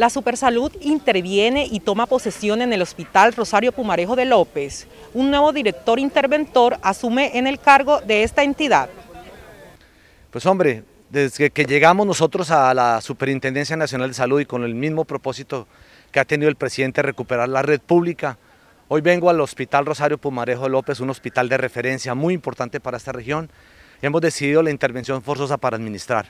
La Supersalud interviene y toma posesión en el Hospital Rosario Pumarejo de López. Un nuevo director interventor asume en el cargo de esta entidad. Pues hombre, desde que llegamos nosotros a la Superintendencia Nacional de Salud y con el mismo propósito que ha tenido el presidente recuperar la red pública, hoy vengo al Hospital Rosario Pumarejo de López, un hospital de referencia muy importante para esta región. Hemos decidido la intervención forzosa para administrar.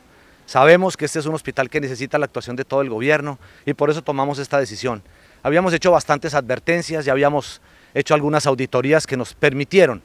Sabemos que este es un hospital que necesita la actuación de todo el gobierno y por eso tomamos esta decisión. Habíamos hecho bastantes advertencias y habíamos hecho algunas auditorías que nos permitieron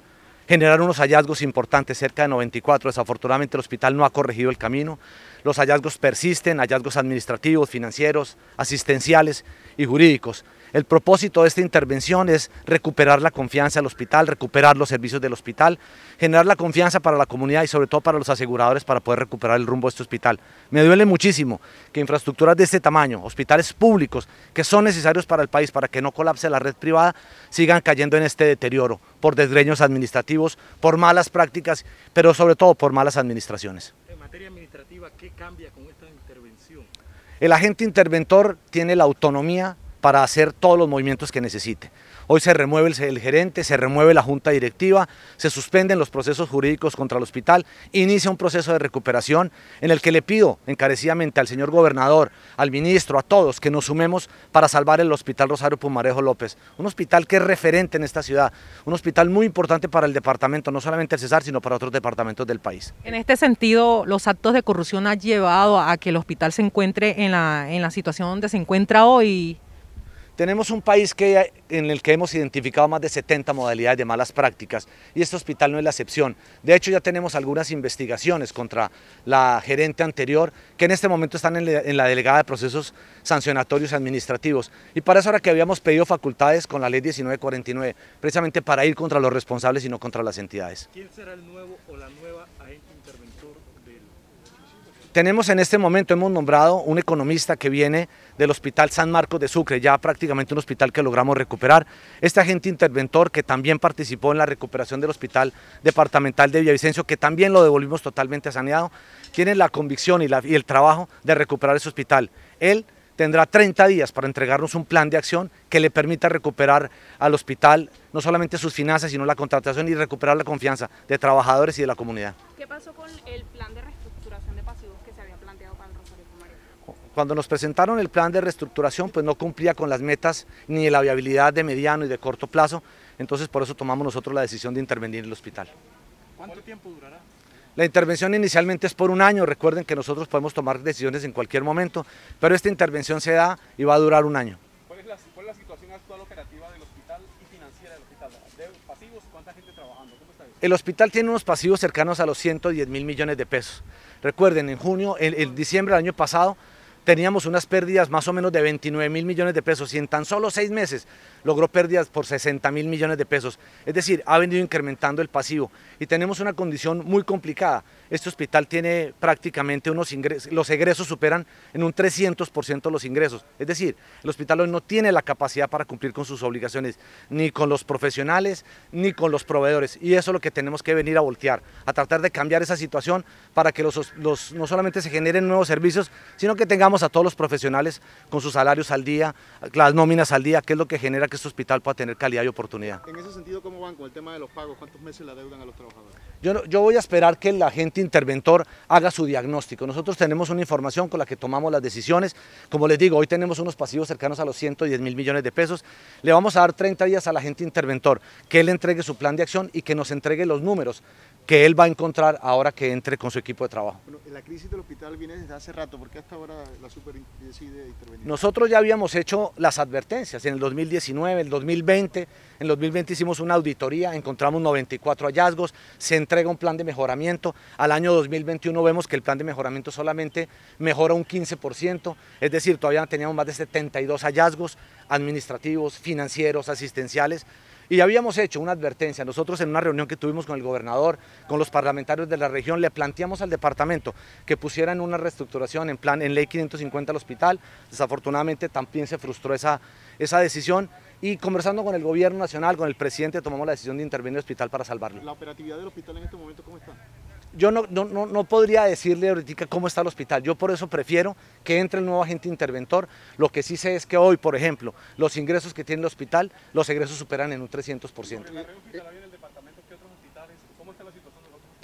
generar unos hallazgos importantes, cerca de 94. Desafortunadamente el hospital no ha corregido el camino. Los hallazgos persisten, hallazgos administrativos, financieros, asistenciales, y jurídicos. El propósito de esta intervención es recuperar la confianza del hospital, recuperar los servicios del hospital, generar la confianza para la comunidad y sobre todo para los aseguradores para poder recuperar el rumbo de este hospital. Me duele muchísimo que infraestructuras de este tamaño, hospitales públicos que son necesarios para el país para que no colapse la red privada, sigan cayendo en este deterioro por desgreños administrativos, por malas prácticas, pero sobre todo por malas administraciones. En materia administrativa, ¿qué cambia con esta intervención? El agente interventor tiene la autonomía para hacer todos los movimientos que necesite. Hoy se remueve el, gerente, se remueve la junta directiva, se suspenden los procesos jurídicos contra el hospital, inicia un proceso de recuperación en el que le pido encarecidamente al señor gobernador, al ministro, a todos que nos sumemos para salvar el hospital Rosario Pumarejo López, un hospital que es referente en esta ciudad, un hospital muy importante para el departamento, no solamente el Cesar, sino para otros departamentos del país. En este sentido, los actos de corrupción han llevado a que el hospital se encuentre en la, en la situación donde se encuentra hoy. Tenemos un país que, en el que hemos identificado más de 70 modalidades de malas prácticas y este hospital no es la excepción. De hecho, ya tenemos algunas investigaciones contra la gerente anterior que en este momento están en, la delegada de procesos sancionatorios administrativos. Y para eso era que habíamos pedido facultades con la ley 1949, precisamente para ir contra los responsables y no contra las entidades. ¿Quién será el nuevo o la nueva interventor tenemos en este momento, hemos nombrado un economista que viene del Hospital San Marcos de Sucre, ya prácticamente un hospital que logramos recuperar. Este agente interventor que también participó en la recuperación del Hospital Departamental de Villavicencio, que también lo devolvimos totalmente saneado, tiene la convicción y, el trabajo de recuperar ese hospital. Él tendrá 30 días para entregarnos un plan de acción que le permita recuperar al hospital no solamente sus finanzas, sino la contratación y recuperar la confianza de trabajadores y de la comunidad. ¿Qué pasó con el plan de Cuando nos presentaron el plan de reestructuración, pues no cumplía con las metas ni la viabilidad de mediano y de corto plazo, entonces por eso tomamos nosotros la decisión de intervenir en el hospital. ¿Cuánto tiempo durará? La intervención inicialmente es por un año, recuerden que nosotros podemos tomar decisiones en cualquier momento, pero esta intervención se da y va a durar un año. ¿Cuál es la, situación actual operativa del hospital y financiera del hospital? ¿De pasivos? ¿Cuánta gente trabajando? ¿Cómo está El hospital tiene unos pasivos cercanos a los 110 mil millones de pesos. Recuerden, en junio, en diciembre del año pasado, teníamos unas pérdidas más o menos de 29 mil millones de pesos y en tan solo seis meses logró pérdidas por 60 mil millones de pesos. Es decir, ha venido incrementando el pasivo y tenemos una condición muy complicada. Este hospital tiene prácticamente unos ingresos, los egresos superan en un 300% los ingresos. Es decir, el hospital hoy no tiene la capacidad para cumplir con sus obligaciones, ni con los profesionales, ni con los proveedores. Y eso es lo que tenemos que venir a voltear, a tratar de cambiar esa situación para que los, los, no solamente se generen nuevos servicios, sino que tengamos a todos los profesionales con sus salarios al día, las nóminas al día, que es lo que genera que este hospital pueda tener calidad y oportunidad. En ese sentido, ¿cómo van con el tema de los pagos? ¿Cuántos meses la deudan a los trabajadores? Yo, yo voy a esperar que el agente interventor haga su diagnóstico. Nosotros tenemos una información con la que tomamos las decisiones. Como les digo, hoy tenemos unos pasivos cercanos a los 110 mil millones de pesos. Le vamos a dar 30 días al agente interventor, que él entregue su plan de acción y que nos entregue los números que él va a encontrar ahora que entre con su equipo de trabajo. la crisis del hospital viene desde hace rato, ¿por qué hasta ahora la super decide intervenir? Nosotros ya habíamos hecho las advertencias en el 2019, el 2020, en el 2020 hicimos una auditoría, encontramos 94 hallazgos, se entrega un plan de mejoramiento, al año 2021 vemos que el plan de mejoramiento solamente mejora un 15%, es decir, todavía teníamos más de 72 hallazgos administrativos, financieros, asistenciales, y habíamos hecho una advertencia. Nosotros en una reunión que tuvimos con el gobernador, con los parlamentarios de la región, le planteamos al departamento que pusieran una reestructuración en plan en ley 550 al hospital. Desafortunadamente también se frustró esa, esa decisión y conversando con el gobierno nacional, con el presidente, tomamos la decisión de intervenir en el hospital para salvarlo. ¿La operatividad del hospital en este momento cómo está? yo no, no, no, podría decirle ahorita cómo está el hospital. Yo por eso prefiero que entre el nuevo agente interventor. Lo que sí sé es que hoy, por ejemplo, los ingresos que tiene el hospital, los egresos superan en un 300%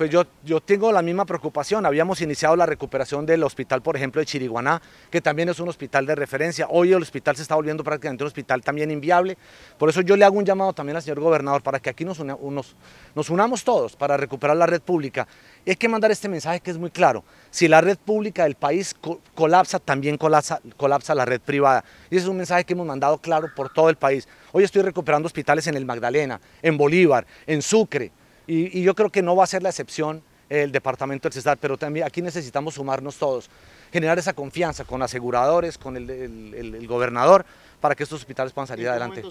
pues yo, tengo la misma preocupación. Habíamos iniciado la recuperación del hospital, por ejemplo, de Chiriguaná, que también es un hospital de referencia. Hoy el hospital se está volviendo prácticamente un hospital también inviable. Por eso yo le hago un llamado también al señor gobernador para que aquí nos, unamos todos para recuperar la red pública. Y hay que mandar este mensaje que es muy claro. Si la red pública del país colapsa, también colapsa la red privada. Y ese es un mensaje que hemos mandado claro por todo el país. Hoy estoy recuperando hospitales en el Magdalena, en Bolívar, en Sucre, y, yo creo que no va a ser la excepción el departamento del César, pero también aquí necesitamos sumarnos todos, generar esa confianza con aseguradores, con el gobernador, para que estos hospitales puedan salir adelante.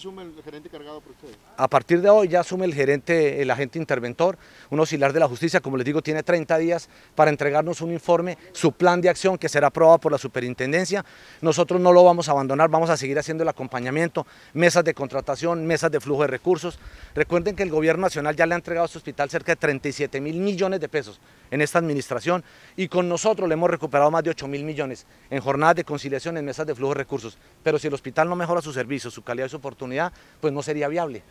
A partir de hoy ya asume el gerente, el agente interventor, un auxiliar de la justicia, como les digo, tiene 30 días para entregarnos un informe, su plan de acción que será aprobado por la superintendencia. Nosotros no lo vamos a abandonar, vamos a seguir haciendo el acompañamiento, mesas de contratación, mesas de flujo de recursos. Recuerden que el gobierno nacional ya le ha entregado a este hospital cerca de 37 mil millones de pesos en esta administración y con nosotros le hemos recuperado más de 8 mil millones en jornadas de conciliación, en mesas de flujo de recursos. Pero si el hospital no mejora su servicio, su calidad y su oportunidad, pues no sería viable.